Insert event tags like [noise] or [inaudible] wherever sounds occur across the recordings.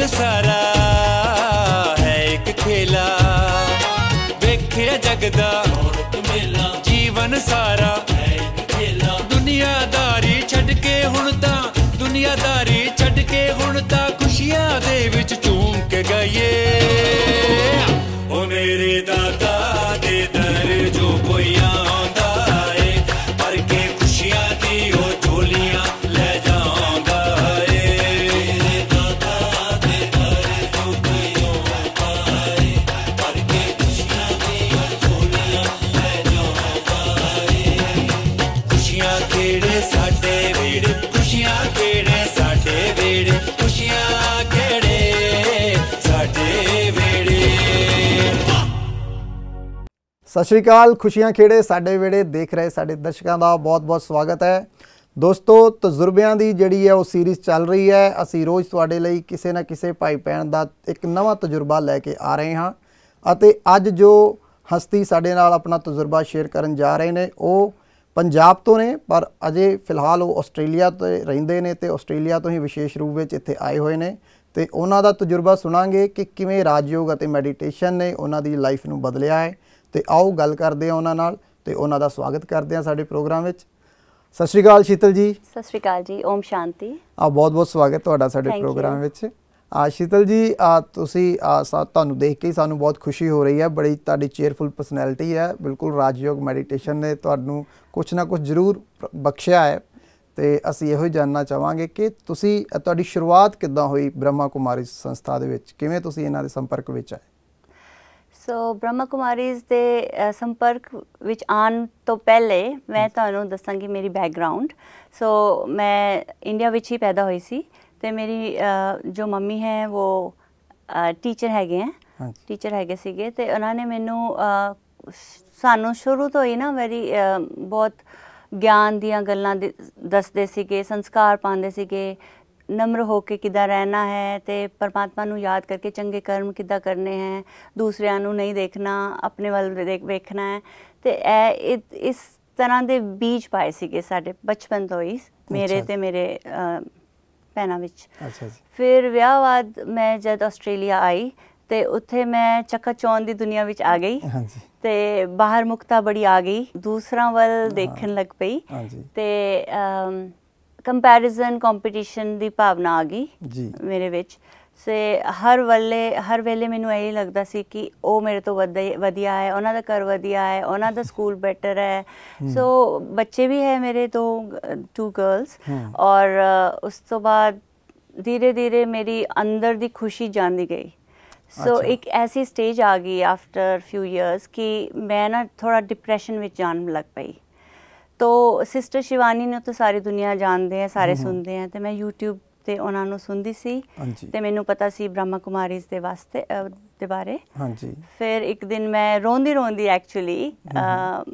ਜੀਵਨ ਸਾਰਾ ਹੈ ਇੱਕ ਖੇਲਾ ਵੇਖਿਆ ਜਗਦਾ ਮੌਤ ਮੇਲਾ ਜੀਵਨ ਸਾਰਾ ਹੈ ਇੱਕ ਖੇਲਾ ਦੁਨੀਆਦਾਰੀ ਛੱਡ ਕੇ ਹੁਣ ਤਾਂ ਦੁਨੀਆਦਾਰੀ ਛੱਡ ਕੇ ਹੁਣ ਤਾਂ ਖੁਸ਼ੀਆਂ ਦੇ ਵਿੱਚ ਝੂਮ ਕੇ ਗਈਏ ਸਤਿ ਸ਼੍ਰੀ ਅਕਾਲ ਖੁਸ਼ੀਆਂ ਖੇੜੇ ਸਾਡੇ ਵੇੜੇ ਦੇਖ ਰਹੇ ਸਾਡੇ ਦਰਸ਼ਕਾਂ ਦਾ ਬਹੁਤ-ਬਹੁਤ ਸਵਾਗਤ ਹੈ ਦੋਸਤੋ ਤਜਰਬਿਆਂ ਦੀ ਜਿਹੜੀ ਹੈ ਉਹ ਸੀਰੀਜ਼ ਚੱਲ ਰਹੀ ਹੈ ਅਸੀਂ ਰੋਜ਼ ਤੁਹਾਡੇ ਲਈ ਕਿਸੇ ਨਾ ਕਿਸੇ ਭਾਈ ਭੈਣ ਦਾ ਇੱਕ ਨਵਾਂ ਤਜਰਬਾ ਲੈ ਕੇ ਆ ਰਹੇ ਹਾਂ ਅਤੇ ਅੱਜ ਜੋ ਹਸਤੀ ਸਾਡੇ ਨਾਲ ਆਪਣਾ ਤਜਰਬਾ ਸ਼ੇਅਰ ਕਰਨ ਜਾ ਰਹੇ ਨੇ ਉਹ ਪੰਜਾਬ ਤੋਂ ਨੇ ਪਰ ਅਜੇ ਫਿਲਹਾਲ ਉਹ ਆਸਟ੍ਰੇਲੀਆ ਤੇ ਰਹਿੰਦੇ ਨੇ ਤੇ ਆਸਟ੍ਰੇਲੀਆ ਤੋਂ ਹੀ ਵਿਸ਼ੇਸ਼ ਰੂਪ ਵਿੱਚ ਇੱਥੇ ਆਏ ਹੋਏ ਨੇ ਤੇ ਉਹਨਾਂ ਦਾ ਤਜਰਬਾ ਸੁਣਾਂਗੇ ਕਿ ਕਿਵੇਂ ਰਾਜਯੋਗ ਅਤੇ ਮੈਡੀਟੇਸ਼ਨ ਨੇ ਉਹਨਾਂ ਦੀ ਲਾਈਫ ਨੂੰ ਬਦਲਿਆ ਹੈ ਤੇ ਆਓ ਗੱਲ ਕਰਦੇ ਆ ਉਹਨਾਂ ਨਾਲ ਤੇ ਉਹਨਾਂ ਦਾ ਸਵਾਗਤ ਕਰਦੇ ਆ ਸਾਡੇ ਪ੍ਰੋਗਰਾਮ ਵਿੱਚ ਸਤਿ ਸ਼੍ਰੀ ਅਕਾਲ ਸ਼ੀਤਲ ਜੀ ਸਤਿ ਸ਼੍ਰੀ ਅਕਾਲ ਜੀ ਓਮ ਸ਼ਾਂਤੀ ਆ ਬਹੁਤ ਬਹੁਤ ਸਵਾਗਤ ਤੁਹਾਡਾ ਸਾਡੇ ਪ੍ਰੋਗਰਾਮ ਵਿੱਚ ਆ ਸ਼ੀਤਲ ਜੀ ਆ ਤੁਸੀਂ ਆ ਤੁਹਾਨੂੰ ਦੇਖ ਕੇ ਸਾਨੂੰ ਬਹੁਤ ਖੁਸ਼ੀ ਹੋ ਰਹੀ ਹੈ ਬੜੀ ਤੁਹਾਡੀ ਚੇਅਰਫੁਲ ਪਰਸਨੈਲਿਟੀ ਹੈ ਬਿਲਕੁਲ ਰਾਜਯੋਗ ਮੈਡੀਟੇਸ਼ਨ ਨੇ ਤੁਹਾਨੂੰ ਕੁਝ ਨਾ ਕੁਝ ਜ਼ਰੂਰ ਬਖਸ਼ਿਆ ਹੈ ਤੇ ਅਸੀਂ ਇਹੋ ਹੀ ਜਾਨਣਾ ਚਾਹਾਂਗੇ ਕਿ ਤੁਸੀਂ ਤੁਹਾਡੀ ਸ਼ੁਰੂਆਤ ਕਿੱਦਾਂ ਹੋਈ ਬ੍ਰਹਮਾ ਕੁਮਾਰੀ ਸੰਸਥਾ ਦੇ ਵਿੱਚ ਕਿਵੇਂ ਤੁਸੀਂ ਇਹਨਾਂ ਦੇ ਸੰਪਰਕ ਵਿੱਚ ਆਏ ਸੋ ਬ੍ਰਹਮ ਕੁਮਾਰੀਜ਼ ਦੇ ਸੰਪਰਕ ਵਿੱਚ ਆਉਣ ਤੋਂ ਪਹਿਲੇ ਮੈਂ ਤੁਹਾਨੂੰ ਦੱਸਾਂਗੀ ਮੇਰੀ ਬੈਕਗ੍ਰਾਉਂਡ ਸੋ ਮੈਂ ਇੰਡੀਆ ਵਿੱਚ ਹੀ ਪੈਦਾ ਹੋਈ ਸੀ ਤੇ ਮੇਰੀ ਜੋ ਮੰਮੀ ਹੈ ਉਹ ਟੀਚਰ ਹੈਗੇ ਹੈ ਟੀਚਰ ਹੈਗੇ ਸੀਗੇ ਤੇ ਉਹਨਾਂ ਨੇ ਮੈਨੂੰ ਸਾਨੂੰ ਸ਼ੁਰੂ ਤੋਂ ਹੀ ਨਾ ਵੈਰੀ ਬਹੁਤ ਗਿਆਨ ਦੀਆਂ ਗੱਲਾਂ ਦੱਸਦੇ ਸੀਗੇ ਸੰਸਕਾਰ ਪਾਉਂਦੇ ਸੀਗੇ ਨਮਰ ਹੋ ਕੇ ਕਿਦਾਂ ਰਹਿਣਾ ਹੈ ਤੇ ਪਰਮਾਤਮਾ ਨੂੰ ਯਾਦ ਕਰਕੇ ਚੰਗੇ ਕਰਮ ਕਿਦਾਂ ਕਰਨੇ ਹੈ ਦੂਸਰਿਆਂ ਨੂੰ ਨਹੀਂ ਦੇਖਣਾ ਆਪਣੇ ਵੱਲ ਵੇਖਣਾ ਹੈ ਤੇ ਇਹ ਇਸ ਤਰ੍ਹਾਂ ਦੇ ਬੀਜ ਪਾਏ ਸੀਗੇ ਸਾਡੇ ਬਚਪਨ ਤੋਂ ਹੀ ਮੇਰੇ ਤੇ ਮੇਰੇ ਪੈਨਾ ਵਿੱਚ ਅੱਛਾ ਜੀ ਫਿਰ ਵਿਆਹ ਬਾਅਦ ਮੈਂ ਜਦ ਆਸਟ੍ਰੇਲੀਆ ਆਈ ਤੇ ਉੱਥੇ ਮੈਂ ਚੱਕਾ ਚੌਂ ਦੀ ਦੁਨੀਆ ਵਿੱਚ ਆ ਗਈ ਹਾਂਜੀ ਤੇ ਬਾਹਰ ਮੁਕਤਾ ਬੜੀ ਆ ਗਈ ਦੂਸਰਾ ਵੱਲ ਦੇਖਣ ਲੱਗ ਪਈ ਹਾਂਜੀ ਤੇ ਕੰਪੈਰੀਜ਼ਨ ਕੰਪੀਟੀਸ਼ਨ ਦੀ ਭਾਵਨਾ ਆ ਗਈ ਜੀ ਮੇਰੇ ਵਿੱਚ ਸੇ ਹਰ ਵੱਲੇ ਹਰ ਵੇਲੇ ਮੈਨੂੰ ਇਹ ਲੱਗਦਾ ਸੀ ਕਿ ਉਹ ਮੇਰੇ ਤੋਂ ਵਧੀਆ ਹੈ ਉਹਨਾਂ ਦਾ ਕਰ ਵਧੀਆ ਹੈ ਉਹਨਾਂ ਦਾ ਸਕੂਲ ਬੈਟਰ ਹੈ ਸੋ ਬੱਚੇ ਵੀ ਹੈ ਮੇਰੇ ਦੋ ਟੂ ਗਰਲਸ ਔਰ ਉਸ ਤੋਂ ਬਾਅਦ ਧੀਰੇ ਧੀਰੇ ਮੇਰੀ ਅੰਦਰ ਦੀ ਖੁਸ਼ੀ ਜਾਂਦੀ ਗਈ ਸੋ ਇੱਕ ਐਸੀ ਸਟੇਜ ਆ ਗਈ ਆਫਟਰ ਫਿਊ ਇਅਰਸ ਕਿ ਮੈਂ ਨਾ ਥੋੜਾ ਡਿਪਰੈਸ਼ਨ ਵਿੱਚ ਜਾਣ ਲੱਗ ਪਈ ਤੋ ਸਿਸਟਰ ਸ਼ਿਵਾਨੀ ਨੂੰ ਤਾਂ ਸਾਰੀ ਦੁਨੀਆ ਜਾਣਦੇ ਆ ਸਾਰੇ ਸੁਣਦੇ ਆ ਤੇ ਮੈਂ YouTube ਤੇ ਉਹਨਾਂ ਨੂੰ ਸੁਣਦੀ ਸੀ ਤੇ ਮੈਨੂੰ ਪਤਾ ਸੀ ਬ੍ਰਹਮਾ ਕੁਮਾਰੀਜ਼ ਦੇ ਵਾਸਤੇ ਦੇ ਬਾਰੇ ਹਾਂਜੀ ਫਿਰ ਇੱਕ ਦਿਨ ਮੈਂ ਰੋਂਦੀ ਰੋਂਦੀ ਐਕਚੁਅਲੀ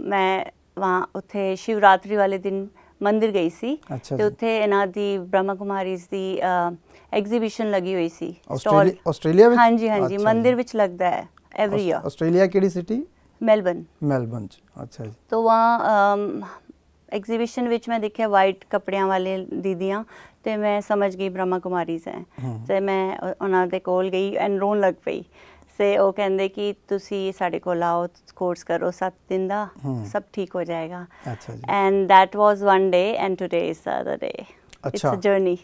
ਮੈਂ ਵਾਂ ਉੱਥੇ ਸ਼ਿਵਰਾਤਰੀ ਵਾਲੇ ਦਿਨ ਮੰਦਿਰ ਗਈ ਸੀ ਤੇ ਉੱਥੇ ਇਹਨਾਂ ਦੀ ਬ੍ਰਹਮਾ ਕੁਮਾਰੀਜ਼ ਦੀ ਐਗਜ਼ੀਬਿਸ਼ਨ ਲੱਗੀ ਹੋਈ ਸੀ ਸਟਾਲ ਆਸਟ੍ਰੇਲੀਆ ਵਿੱਚ ਹਾਂਜੀ ਹਾਂਜੀ ਮੰਦਿਰ ਵਿੱਚ ਲੱਗਦਾ ਹੈ ਐਵਰੀ ਈਅਰ ਆਸਟ੍ਰੇਲੀਆ ਕਿਹੜੀ ਸਿਟੀ ਮੈਲਬਨ ਮੈਲਬਨ ਚ ਅੱਛਾ ਜੀ ਤੋਂ ਵਾਂ ਐਗਜ਼ੀਬਿਸ਼ਨ ਵਿੱਚ ਮੈਂ ਦੇਖਿਆ ਵਾਈਟ ਕੱਪੜਿਆਂ ਵਾਲੇ ਦੀਦੀਆਂ ਤੇ ਮੈਂ ਸਮਝ ਗਈ ਬ੍ਰਹਮਾ ਕੁਮਾਰੀ ਹੈ ਤੇ ਮੈਂ ਉਹਨਾਂ ਦੇ ਕੋਲ ਗਈ ਐਂਡ ਰੋਣ ਲੱਗ ਪਈ ਸੇ ਉਹ ਕਹਿੰਦੇ ਕਿ ਤੁਸੀਂ ਸਾਡੇ ਕੋਲ ਆਓ ਕੋਰਸ ਕਰੋ 7 ਦਿਨ ਦਾ ਸਭ ਠੀਕ ਹੋ ਜਾਏਗਾ ਅੱਛਾ ਜੀ and that was one day and today is the other day it's a journey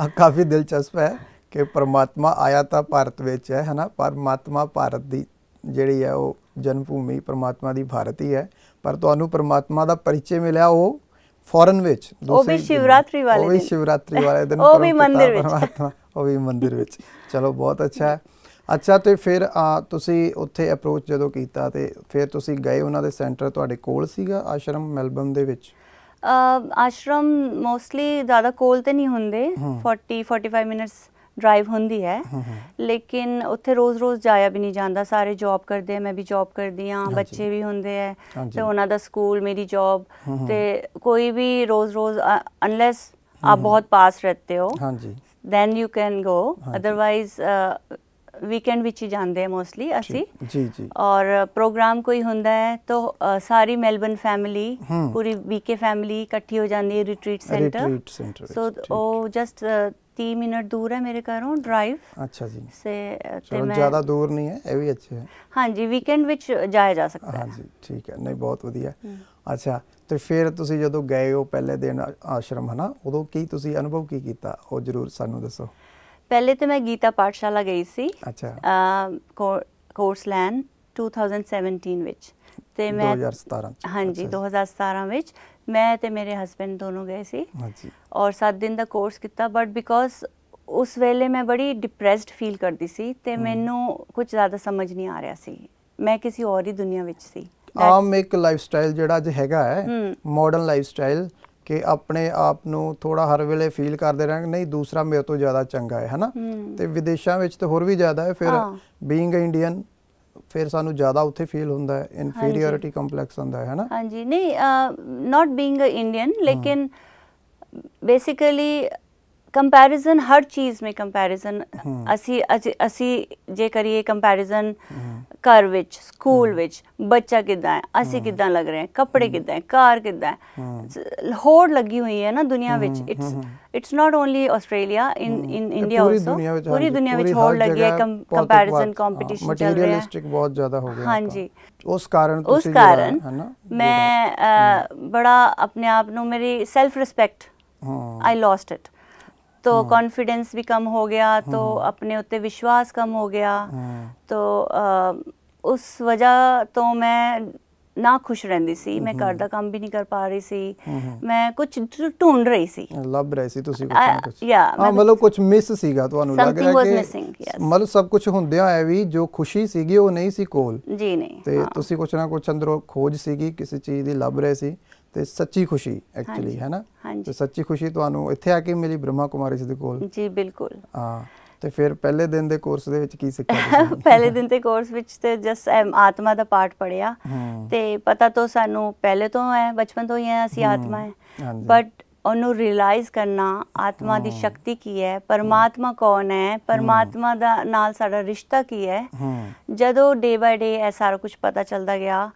ਆ ਕਾਫੀ ਦਿਲਚਸਪ ਹੈ ਕਿ ਪਰਮਾਤਮਾ ਆਇਆ ਤਾਂ ਭਾਰਤ ਵਿੱਚ ਹੈ ਹਨਾ ਪਰਮਾਤਮਾ ਭਾਰਤ ਦੀ ਜਿਹੜੀ ਹੈ ਉਹ ਜਨਮ ਭੂਮੀ ਪਰਮਾਤਮਾ ਦੀ ਭਾਰਤ ਹੀ ਹੈ ਪਰ ਤੁਹਾਨੂੰ ਪਰਮਾਤਮਾ ਦਾ ਪਰਿਚੈ ਮਿਲਿਆ ਉਹ ਫੋਰਨ ਵਿੱਚ ਉਹ ਵੀ ਸ਼ਿਵਰਾਤਰੀ ਵਾਲੇ ਦਿਨ [laughs] ਉਹ ਵੀ ਸ਼ਿਵਰਾਤਰੀ ਵਾਲੇ ਦਿਨ ਉਹ ਵੀ ਮੰਦਿਰ ਵਿੱਚ ਪਰਮਾਤਮਾ ਉਹ ਵੀ ਮੰਦਿਰ ਵਿੱਚ ਚਲੋ ਬਹੁਤ ਅੱਛਾ ਹੈ ਅੱਛਾ ਤੇ ਫਿਰ ਤੁਸੀਂ ਉੱਥੇ ਅਪਰੋਚ ਜਦੋਂ ਕੀਤਾ ਤੇ ਫਿਰ ਤੁਸੀਂ ਗਏ ਉਹਨਾਂ ਦੇ ਸੈਂਟਰ ਤੁਹਾਡੇ ਕੋਲ ਸੀਗਾ ਆਸ਼ਰਮ ਮੈਲਬਨ ਦੇ ਵਿੱਚ ਆਸ਼ਰਮ ਮੋਸਟਲੀ ਜ਼ਿਆਦਾ ਕੋਲ ਤੇ ਨਹੀਂ ਹੁੰਦੇ 40 45 ਮਿੰਟਸ ਡਰਾਈਵ ਹੁੰਦੀ ਹੈ ਲੇਕਿਨ ਉੱਥੇ ਰੋਜ਼-ਰੋਜ਼ ਜਾਇਆ ਵੀ ਨਹੀਂ ਜਾਂਦਾ ਸਾਰੇ ਜੌਬ ਕਰਦੇ ਆ ਮੈਂ ਵੀ ਜੌਬ ਕਰਦੀ ਆ ਬੱਚੇ ਵੀ ਹੁੰਦੇ ਆ ਤੇ ਉਹਨਾਂ ਦਾ ਸਕੂਲ ਮੇਰੀ ਜੌਬ ਤੇ ਕੋਈ ਵੀ ਰੋਜ਼-ਰੋਜ਼ ਅਨਲੈਸ ਆਪ ਬਹੁਤ ਪਾਸ ਰਹਤੇ ਹੋ ਹਾਂਜੀ then you can go otherwise weekend ਵਿੱਚ ਹੀ ਜਾਂਦੇ ਆ ਮੋਸਟਲੀ ਅਸੀਂ ਜੀ ਜੀ ਔਰ ਪ੍ਰੋਗਰਾਮ ਕੋਈ ਹੁੰਦਾ ਹੈ ਤਾਂ ਸਾਰੀ ਮੈਲਬਨ ਫੈਮਿਲੀ ਪੂਰੀ ਵੀਕੇ ਫੈਮਿਲੀ ਇਕੱਠੀ ਹੋ ਜਾਂਦੀ ਹੈ ਰਿਟਰੀਟ ਸੈਂਟਰ ਸੋ ਉਹ ਜਸਟ 30 ਮਿੰਟ ਦੂਰ ਹੈ ਮੇਰੇ ਘਰੋਂ ਡਰਾਈਵ ਅੱਛਾ ਜੀ ਸੇ ਤੇ ਮੈਂ ਜ਼ਿਆਦਾ ਦੂਰ ਨਹੀਂ ਹੈ ਇਹ ਵੀ ਅੱਛਾ ਹੈ ਹਾਂਜੀ ਵੀਕਐਂਡ ਵਿੱਚ ਜਾਇਆ ਜਾ ਸਕਦਾ ਹੈ ਹਾਂਜੀ ਠੀਕ ਹੈ ਨਹੀਂ ਬਹੁਤ ਵਧੀਆ ਅੱਛਾ ਤੇ ਫਿਰ ਤੁਸੀਂ ਜਦੋਂ ਗਏ ਹੋ ਪਹਿਲੇ ਦਿਨ ਆਸ਼ਰਮ ਹਨਾ ਉਦੋਂ ਕੀ ਤੁਸੀਂ ਅਨੁਭਵ ਕੀ ਕੀਤਾ ਉਹ ਜਰੂਰ ਸਾਨੂੰ ਦੱਸੋ ਪਹਿਲੇ ਤੇ ਮੈਂ ਗੀਤਾ ਪਾਠਸ਼ਾਲਾ ਗਈ ਸੀ ਅੱਛਾ ਕੋਰਸ ਲੈਨ 2017 ਵਿੱਚ ਤੇ ਮੈਂ 2017 ਹਾਂਜੀ 2017 ਵਿੱਚ ਮੈਂ ਤੇ ਮੇਰੇ ਹਸਬੰਡ ਦੋਨੋਂ ਗਏ ਸੀ ਹਾਂਜੀ ਔਰ 7 ਦਿਨ ਦਾ ਕੋਰਸ ਕੀਤਾ ਬਟ ਬਿਕੋਜ਼ ਉਸ ਵੇਲੇ ਮੈਂ ਬੜੀ ਡਿਪਰੈਸਡ ਫੀਲ ਕਰਦੀ ਸੀ ਤੇ ਮੈਨੂੰ ਕੁਝ ਜ਼ਿਆਦਾ ਸਮਝ ਨਹੀਂ ਆ ਰਿਹਾ ਸੀ ਮੈਂ ਕਿਸੇ ਹੋਰ ਹੀ ਦੁਨੀਆ ਵਿੱਚ ਸੀ ਆਮ ਇੱਕ ਲਾਈਫ ਸਟਾਈਲ ਜਿਹੜਾ ਅੱਜ ਹੈਗਾ ਹੈ ਮਾਡਰਨ ਲਾਈਫ ਸਟਾਈਲ ਕਿ ਆਪਣੇ ਆਪ ਨੂੰ ਥੋੜਾ ਹਰ ਵੇਲੇ ਫੀਲ ਕਰਦੇ ਰਹਿਣ ਨਹੀਂ ਦੂਸਰਾ ਮੇਰੇ ਤੋਂ ਜ਼ਿਆਦਾ ਚੰਗਾ ਹੈ ਹਨਾ ਤੇ ਵਿਦੇਸ਼ਾਂ ਵਿੱਚ ਤਾਂ ਹੋਰ ਵੀ ਜ਼ਿਆਦਾ ਹੈ ਫਿਰ ਬੀਇੰਗ ਅ ਇੰਡੀਅਨ ਫਿਰ ਸਾਨੂੰ ਜ਼ਿਆਦਾ ਉੱਥੇ ਫੀਲ ਹੁੰਦਾ ਹੈ ਇਨਫੀਰੀਅਰਿਟੀ ਕੰਪਲੈਕਸ ਹੁੰਦਾ ਹੈ ਹਨਾ ਹਾਂਜੀ ਨਹੀਂ ਨਾਟ ਬੀਇੰਗ ਅ ਇੰਡੀਅਨ ਲੇਕਿਨ ਬੇਸਿਕਲੀ ਕੰਪੈਰੀਜ਼ਨ ਹਰ ਚੀਜ਼ ਮੇ ਕੰਪੈਰੀਜ਼ਨ ਅਸੀਂ ਅਸੀਂ ਜੇ ਕਰੀਏ ਕੰਪੈਰੀਜ਼ਨ ਘਰ ਵਿੱਚ ਸਕੂਲ ਵਿੱਚ ਬੱਚਾ ਕਿਦਾਂ ਹੈ ਅਸੀਂ ਕਿਦਾਂ ਲੱਗ ਰਹੇ ਹਾਂ ਕੱਪੜੇ ਕਿਦਾਂ ਹੈ ਕਾਰ ਕਿਦਾਂ ਹੈ ਹੋੜ ਲੱਗੀ ਹੋਈ ਹੈ ਨਾ ਦੁਨੀਆ ਵਿੱਚ it's it's not only Australia in in India also ਪੂਰੀ ਦੁਨੀਆ ਵਿੱਚ ਹੋੜ ਲੱਗੀ ਹੈ ਕੰਪੈਰੀਜ਼ਨ ਕੰਪੀਟੀਸ਼ਨ ਚੱਲ ਰਿਹਾ ਹੈ ਮਟੀਰੀਅਲਿਸਟਿਕ ਬਹੁਤ ਜ਼ਿਆਦਾ ਹੋ ਗਿਆ ਹਾਂਜੀ ਉਸ ਕਾਰਨ ਤੁਸੀਂ ਉਸ ਕਾਰਨ ਮੈਂ ਬੜਾ ਆਪਣੇ ਆਪ ਨੂੰ ਮੇਰੀ self respect I lost it तो कॉन्फिडेंस भी कम हो गया तो अपने उत्ते विश्वास कम हो गया तो उस वजह तो मैं ਨਾ ਖੁਸ਼ ਰਹਿੰਦੀ ਸੀ ਮੈਂ ਘਰ ਦਾ ਕੰਮ ਵੀ ਨਹੀਂ ਕਰ ਪਾ ਰਹੀ ਸੀ ਮੈਂ ਕੁਝ ਢੂੰਡ ਰਹੀ ਸੀ ਲੱਭ ਰਹੀ ਸੀ ਤੁਸੀਂ ਕੁਝ ਨਾ ਕੁਝ ਹਾਂ ਮਤਲਬ ਕੁਝ ਮਿਸ ਸੀਗਾ ਤੁਹਾਨੂੰ ਲੱਗ ਰਿਹਾ ਕਿ ਮਤਲਬ ਸਭ ਕੁਝ ਹੁੰਦਿਆਂ ਐ ਵੀ ਜੋ ਖੁਸ਼ੀ ਸੀਗੀ ਉਹ ਨਹੀਂ ਸੀ ਕੋਲ ਜੀ ਨਹੀਂ ਤੇ ਤੁਸੀਂ ਕੁਝ ਨਾ ਕੁਝ ਅੰਦਰੋਂ ਖੋਜ ਸੀਗੀ ਕਿਸੇ ਚੀਜ਼ ਦੀ ਲੱਭ ਰਹੀ ਸੀ ਤੇ ਸੱਚੀ ਖੁਸ਼ੀ ਐਕਚੁਅਲੀ ਹੈ ਨਾ ਤੇ ਸੱਚੀ ਖੁਸ਼ੀ ਤੁਹਾਨੂੰ ਇੱਥੇ ਆ ਕੇ ਮਿਲੀ ਬ੍ਰਹਮਾ ਕੁਮਾਰੀ ਜੀ ਦੇ ਕੋਲ ਜੀ ਬਿਲਕੁਲ ਹਾਂ ਤੇ ਫਿਰ ਪਹਿਲੇ ਦਿਨ ਦੇ ਕੋਰਸ ਦੇ ਵਿੱਚ ਕੀ ਸਿੱਖਿਆ [laughs] ਪਹਿਲੇ ਦਿਨ ਦੇ ਕੋਰਸ ਵਿੱਚ ਤੇ ਜਸ ਆਤਮਾ ਦਾ ਪਾਠ ਪੜਿਆ ਤੇ ਪਤਾ ਤੋਂ ਸਾਨੂੰ ਪਹਿਲੇ ਤੋਂ ਹੈ ਬਚਪਨ ਤੋਂ ਹੀ ਹੈ ਅਸੀਂ ਆਤਮਾ ਹੈ ਬਟ ਉਹਨੂੰ ਰਿਅਲਾਈਜ਼ ਕਰਨਾ ਆਤਮਾ ਦੀ ਸ਼ਕਤੀ ਕੀ ਹੈ ਪਰਮਾਤਮਾ ਕੌਣ ਹੈ ਪਰਮਾਤਮਾ ਦਾ ਨਾਲ ਸਾਡਾ ਰਿਸ਼ਤਾ ਕੀ ਹੈ ਜਦੋਂ ਡੇ ਬਾਏ ਡੇ ਇਹ ਸਾਰਾ ਕੁਝ ਪਤਾ ਚੱਲਦਾ ਗਿਆ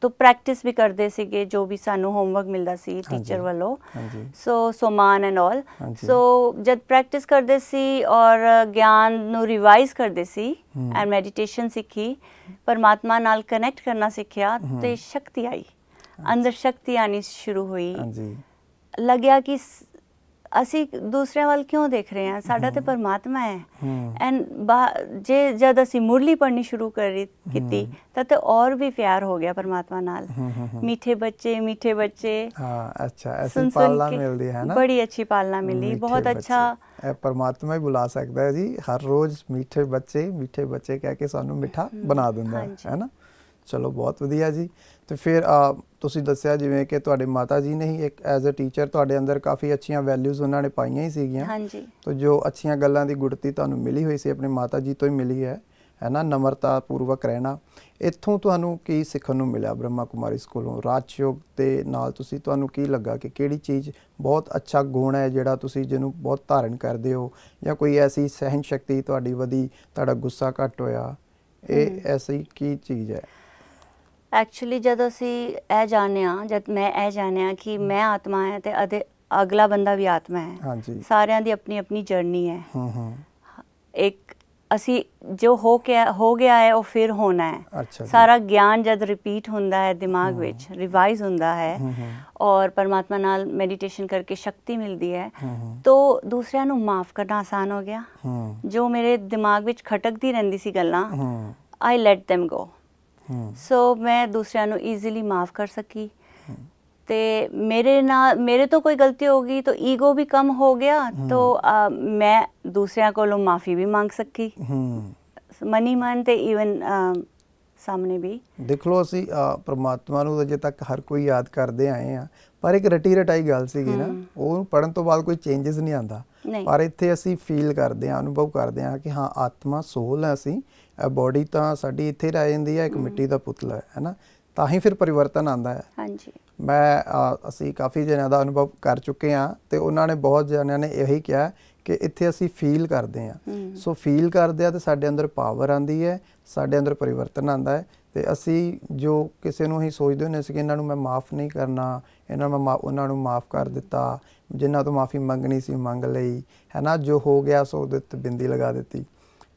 ਤੋ ਪ੍ਰੈਕਟਿਸ ਵੀ ਕਰਦੇ ਸੀਗੇ ਜੋ ਵੀ ਸਾਨੂੰ ਹੋਮਵਰਕ ਮਿਲਦਾ ਸੀ ਟੀਚਰ ਵੱਲੋਂ ਸੋ ਸੋਮਾਨ ਐਂਡ ਆਲ ਸੋ ਜਦ ਪ੍ਰੈਕਟਿਸ ਕਰਦੇ ਸੀ ਔਰ ਗਿਆਨ ਨੂੰ ਰਿਵਾਈਜ਼ ਕਰਦੇ ਸੀ ਐਂਡ ਮੈਡੀਟੇਸ਼ਨ ਸਿੱਖੀ ਪਰਮਾਤਮਾ ਨਾਲ ਕਨੈਕਟ ਕਰਨਾ ਸਿੱਖਿਆ ਤੇ ਸ਼ਕਤੀ ਆਈ ਅੰਦਰ ਸ਼ਕਤੀ ਆਣੀ ਸ਼ੁਰੂ ਹੋਈ ਲੱਗਿਆ ਕਿ ਅਸੀਂ ਦੂਸਰਿਆਂ ਵੱਲ ਕਿਉਂ ਦੇਖ ਰਹੇ ਹਾਂ ਸਾਡਾ ਤੇ ਪਰਮਾਤਮਾ ਹੈ ਐਂਡ ਜੇ ਜਦ ਅਸੀਂ ਮੁਰਲੀ ਪੜਨੀ ਸ਼ੁਰੂ ਕਰੀ ਕੀਤੀ ਤਾਂ ਤੇ ਔਰ ਵੀ ਪਿਆਰ ਹੋ ਗਿਆ ਪਰਮਾਤਮਾ ਨਾਲ ਮਿੱਠੇ ਬੱਚੇ ਮਿੱਠੇ ਬੱਚੇ ਹਾਂ ਅੱਛਾ ਐਸੀ ਪਾਲਣਾ ਮਿਲਦੀ ਹੈ ਨਾ ਬੜੀ ਅੱਛੀ ਪਾਲਣਾ ਮਿਲੀ ਬਹੁਤ ਅੱਛਾ ਇਹ ਪਰਮਾਤਮਾ ਹੀ ਬੁਲਾ ਸਕਦਾ ਹੈ ਜੀ ਹਰ ਰੋਜ਼ ਮਿੱਠੇ ਬੱਚੇ ਮਿੱਠੇ ਬੱਚੇ ਕਹਿ ਕੇ ਸਾਨੂੰ ਮਿੱਠਾ ਬਣਾ ਦਿੰਦਾ ਹੈ ਹੈ ਨਾ ਚਲੋ ਬਹੁਤ ਵਧੀਆ ਜੀ ਤੇ ਫਿਰ ਤੁਸੀਂ ਦੱਸਿਆ ਜਿਵੇਂ ਕਿ ਤੁਹਾਡੇ ਮਾਤਾ ਜੀ ਨੇ ਹੀ ਇੱਕ ਐਜ਼ ਅ ਟੀਚਰ ਤੁਹਾਡੇ ਅੰਦਰ ਕਾਫੀ ਅੱਛੀਆਂ ਵੈਲਿਊਜ਼ ਉਹਨਾਂ ਨੇ ਪਾਈਆਂ ਹੀ ਸੀਗੀਆਂ ਹਾਂਜੀ ਤੋਂ ਜੋ ਅੱਛੀਆਂ ਗੱਲਾਂ ਦੀ ਗੁੜਤੀ ਤੁਹਾਨੂੰ ਮਿਲੀ ਹੋਈ ਸੀ ਆਪਣੇ ਮਾਤਾ ਜੀ ਤੋਂ ਹੀ ਮਿਲੀ ਹੈ ਹੈ ਨਾ ਨਮਰਤਾ ਪੂਰਵਕ ਰਹਿਣਾ ਇੱਥੋਂ ਤੁਹਾਨੂੰ ਕੀ ਸਿੱਖਣ ਨੂੰ ਮਿਲਿਆ ਬ੍ਰਹਮਾ ਕੁਮਾਰੀ ਸਕੂਲੋਂ ਰਾਜਯੋਗ ਤੇ ਨਾਲ ਤੁਸੀਂ ਤੁਹਾਨੂੰ ਕੀ ਲੱਗਾ ਕਿ ਕਿਹੜੀ ਚੀਜ਼ ਬਹੁਤ ਅੱਛਾ ਗੁਣ ਹੈ ਜਿਹੜਾ ਤੁਸੀਂ ਜਿਹਨੂੰ ਬਹੁਤ ਧਾਰਨ ਕਰਦੇ ਹੋ ਜਾਂ ਕੋਈ ਐਸੀ ਸਹਿਨ ਸ਼ਕਤੀ ਤੁਹਾਡੀ ਵਧੀ ਤੁਹਾਡਾ ਗੁੱਸਾ ਘਟ ਹੋਇਆ ਇਹ ਐਸੀ ਕੀ ਚੀਜ਼ ਹੈ ਐਕਚੁਅਲੀ ਜਦ ਅਸੀਂ ਇਹ ਜਾਣਿਆ ਜਦ ਮੈਂ ਇਹ ਜਾਣਿਆ ਕਿ ਮੈਂ ਆਤਮਾ ਹਾਂ ਤੇ ਅਦੇ ਅਗਲਾ ਬੰਦਾ ਵੀ ਆਤਮਾ ਹੈ ਹਾਂਜੀ ਸਾਰਿਆਂ ਦੀ ਆਪਣੀ ਆਪਣੀ ਜਰਨੀ ਹੈ ਹਾਂ ਹਾਂ ਇੱਕ ਅਸੀਂ ਜੋ ਹੋ ਗਿਆ ਹੋ ਗਿਆ ਹੈ ਉਹ ਫਿਰ ਹੋਣਾ ਹੈ ਸਾਰਾ ਗਿਆਨ ਜਦ ਰਿਪੀਟ ਹੁੰਦਾ ਹੈ ਦਿਮਾਗ ਵਿੱਚ ਰਿਵਾਈਜ਼ ਹੁੰਦਾ ਹੈ ਔਰ ਪਰਮਾਤਮਾ ਨਾਲ ਮੈਡੀਟੇਸ਼ਨ ਕਰਕੇ ਸ਼ਕਤੀ ਮਿਲਦੀ ਹੈ ਤੋਂ ਦੂਸਰਿਆਂ ਨੂੰ ਮਾਫ ਕਰਨਾ ਆਸਾਨ ਹੋ ਗਿਆ ਜੋ ਮੇਰੇ ਦਿਮਾਗ ਵਿੱਚ ਖਟਕਦੀ ਰਹਿੰਦੀ ਸੀ ਗੱਲਾਂ ਆਈ ਲੈਟ them ਗੋ ਸੋ ਮੈਂ ਦੂਸਰਿਆਂ ਨੂੰ ਈਜ਼ੀਲੀ ਮਾਫ ਕਰ ਸਕੀ ਤੇ ਮੇਰੇ ਨਾਲ ਮੇਰੇ ਤੋਂ ਕੋਈ ਗਲਤੀ ਹੋ ਗਈ ਤਾਂ ਈਗੋ ਵੀ ਕਮ ਹੋ ਗਿਆ ਤਾਂ ਮੈਂ ਦੂਸਰਿਆਂ ਕੋਲੋਂ ਮਾਫੀ ਵੀ ਮੰਗ ਸਕੀ ਮਨੀ ਮਨ ਤੇ ਇਵਨ ਸਾਹਮਣੇ ਵੀ ਦੇਖ ਲੋ ਅਸੀਂ ਪ੍ਰਮਾਤਮਾ ਨੂੰ ਅਜੇ ਤੱਕ ਹਰ ਕੋਈ ਯਾਦ ਕਰਦੇ ਆਏ ਆ ਪਰ ਇੱਕ ਰਟੀ ਰਟਾਈ ਗੱਲ ਸੀਗੀ ਨਾ ਉਹ ਪੜਨ ਤੋਂ ਬਾਅਦ ਕੋਈ ਚੇਂਜਸ ਨਹੀਂ ਆਂਦਾ ਪਰ ਇੱਥੇ ਅਸੀਂ ਫੀਲ ਕਰਦੇ ਆ ਅਨੁਭਵ ਕਰਦੇ ਆ ਕਿ ਹਾਂ ਆਤਮਾ ਸੋਲ ਹੈ ਅਸੀਂ ਬਾਡੀ ਤਾਂ ਸਾਡੀ ਇੱਥੇ ਰਹਿ ਜਾਂਦੀ ਹੈ ਇੱਕ ਮਿੱਟੀ ਦਾ ਪੁਤਲਾ ਹੈ ਨਾ ਤਾਂ ਹੀ ਫਿਰ ਪਰਿਵਰਤਨ ਆਉਂਦਾ ਹੈ ਹਾਂਜੀ ਮੈਂ ਅਸੀਂ ਕਾਫੀ ਜਣਿਆਂ ਦਾ ਅਨੁਭਵ ਕਰ ਚੁੱਕੇ ਹਾਂ ਤੇ ਉਹਨਾਂ ਨੇ ਬਹੁਤ ਜਣਿਆਂ ਨੇ ਇਹੀ ਕਿਹਾ ਕਿ ਇੱਥੇ ਅਸੀਂ ਫੀਲ ਕਰਦੇ ਹਾਂ ਸੋ ਫੀਲ ਕਰਦੇ ਆ ਤੇ ਸਾਡੇ ਅੰਦਰ ਪਾਵਰ ਆਂਦੀ ਹੈ ਸਾਡੇ ਅੰਦਰ ਪਰਿਵਰਤਨ ਆਂਦਾ ਹੈ ਤੇ ਅਸੀਂ ਜੋ ਕਿਸੇ ਨੂੰ ਹੀ ਸੋਚਦੇ ਹੁੰਦੇ ਸੀ ਕਿ ਇਹਨਾਂ ਨੂੰ ਮੈਂ ਮਾਫ ਨਹੀਂ ਕਰਨਾ ਇਹਨਾਂ ਨੂੰ ਮੈਂ ਉਹਨਾਂ ਨੂੰ ਮਾਫ ਕਰ ਦਿੱਤਾ ਜਿਨ੍ਹਾਂ ਤੋਂ ਮਾਫੀ ਮੰਗਣੀ ਸੀ ਮੰਗ ਲਈ ਹੈ ਨਾ ਜੋ ਹੋ ਗਿਆ ਸੋ ਉਹਦੇ ਤੇ ਬਿੰਦੀ ਲਗਾ ਦਿੱਤੀ